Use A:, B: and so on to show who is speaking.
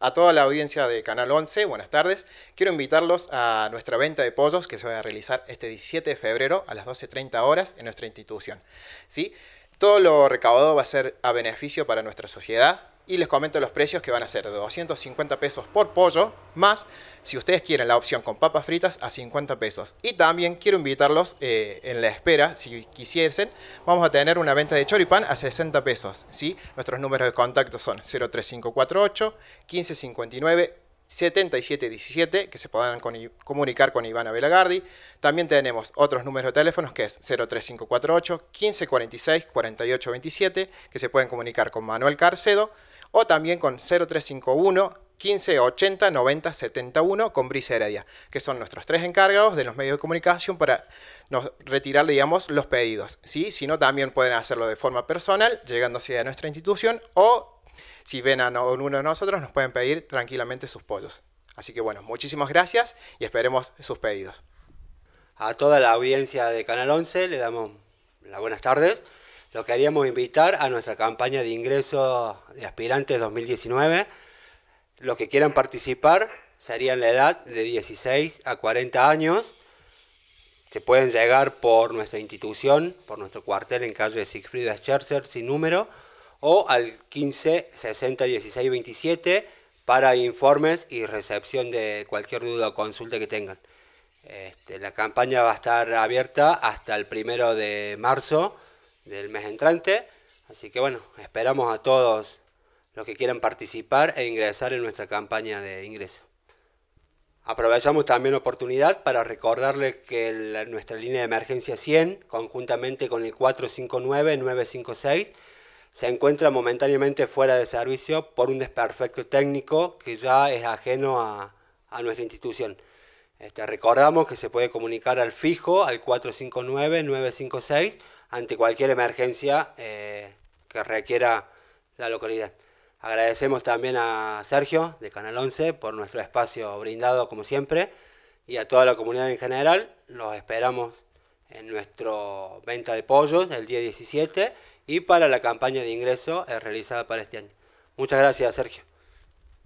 A: A toda la audiencia de Canal 11, buenas tardes. Quiero invitarlos a nuestra venta de pollos que se va a realizar este 17 de febrero a las 12.30 horas en nuestra institución. ¿Sí? Todo lo recaudado va a ser a beneficio para nuestra sociedad, y les comento los precios que van a ser de 250 pesos por pollo, más si ustedes quieren la opción con papas fritas a 50 pesos. Y también quiero invitarlos eh, en la espera, si quisiesen, vamos a tener una venta de choripán a 60 pesos. ¿sí? Nuestros números de contacto son 03548 1559 7717, que se puedan comunicar con Ivana Velagardi. También tenemos otros números de teléfonos que es 03548 1546 4827, que se pueden comunicar con Manuel Carcedo, o también con 0351 1580 90 con Brice Heredia, que son nuestros tres encargados de los medios de comunicación para nos retirar, digamos, los pedidos. ¿sí? Si no, también pueden hacerlo de forma personal, llegándose a nuestra institución o si ven a uno de nosotros, nos pueden pedir tranquilamente sus pollos. Así que bueno, muchísimas gracias y esperemos sus pedidos. A toda la audiencia de Canal 11 le damos las buenas tardes. lo
B: queríamos invitar a nuestra campaña de ingreso de aspirantes 2019. Los que quieran participar serían la edad de 16 a 40 años. Se pueden llegar por nuestra institución, por nuestro cuartel en calle de Siegfried Scherzer, sin número, o al 15 60 16 27 para informes y recepción de cualquier duda o consulta que tengan. Este, la campaña va a estar abierta hasta el primero de marzo del mes entrante, así que bueno, esperamos a todos los que quieran participar e ingresar en nuestra campaña de ingreso. Aprovechamos también la oportunidad para recordarles que nuestra línea de emergencia 100, conjuntamente con el 459-956, se encuentra momentáneamente fuera de servicio por un desperfecto técnico que ya es ajeno a, nuestra institución. Este, recordamos que se puede comunicar al fijo al 459-956 ante cualquier emergencia eh, que requiera la localidad. Agradecemos también a Sergio de Canal 11 por nuestro espacio brindado como siempre y a toda la comunidad en general. Los esperamos en nuestra venta de pollos el día 17 y para la campaña de ingreso eh, realizada para este año. Muchas gracias, Sergio.